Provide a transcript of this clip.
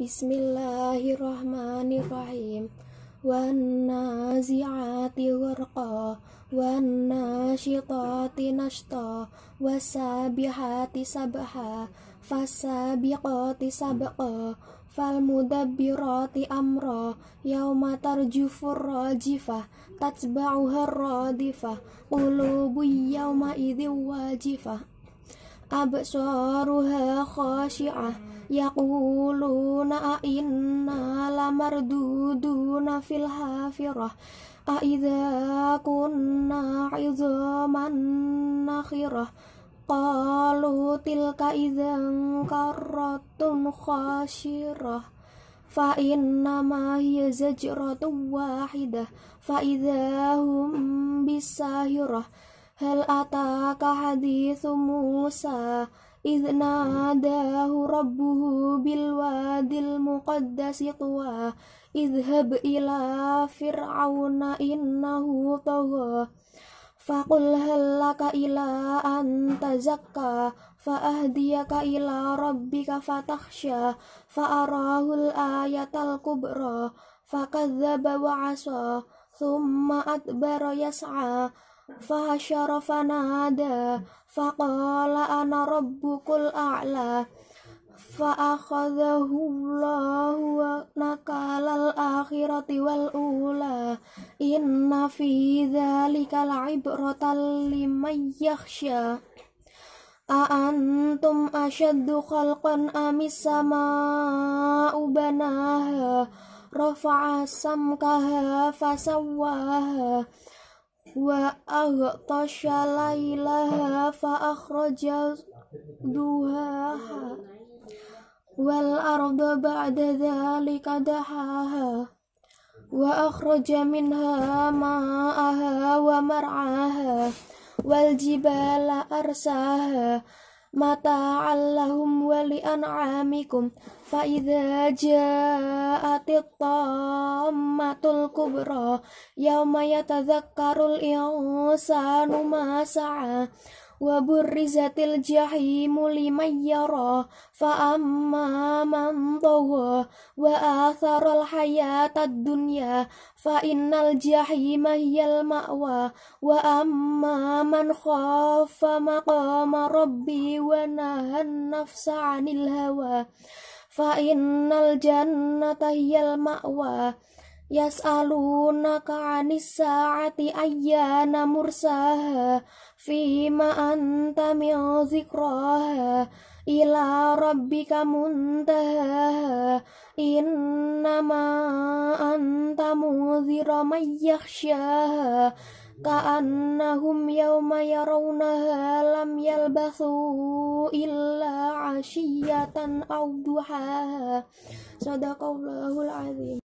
Bismillahirrahmanirrahim Wannazi'ati warqa Wannashitati nashta Wasabihati sabha Fasabiqati sabqa Falmudabbirati amra Yawma tarjufur rajifah Tatba'uha radifah Qulubu yawma idhi wajifah أبصارها خاشعة يقولون أئنا لمردودون في الحافرة أئذا كنا عظاما نخرة قالوا تلك إذا كرة خاشرة فإنما هي زجرة واحدة فإذا هم بالساهرة هل أتاك حديث موسى إذ ناداه ربه بالوادي المقدس طوى اذهب إلى فرعون إنه طغى فقل هل لك إلى أن تزكى فأهديك إلى ربك فتخشى فأراه الآية الكبرى فكذب وعصى ثم أدبر يسعى فحشر فنادى فقال أنا ربك الأعلى فأخذه الله نكال الآخرة والأولى إن في ذلك لعبرة لمن يخشى أأنتم أشد خلقا أم السماء بناها رفع سمكها فسواها وأغطش ليلها فأخرج دهاها والأرض بعد ذلك دحاها وأخرج منها ماءها ومرعاها والجبال أرساها متاعا لهم ولأنعامكم فإذا جاءت الطامة الكبرى يوم يتذكر الإنسان ما سعى Wa burri zati ljahe muli maya roh fa amma mam toho wa athar al dunya fa inal jahe mayel ma wa amma man hafama ka ma robbi wana han naf hawa fa inal jana ta hial ma wa ya saluna ka anisa فيما أنت من ذكراها إلى ربك منتهاها إنما أنت منذر من يخشاها كأنهم يوم يرونها لم يلبثوا إلا عشية أو ضحاها صدق الله العظيم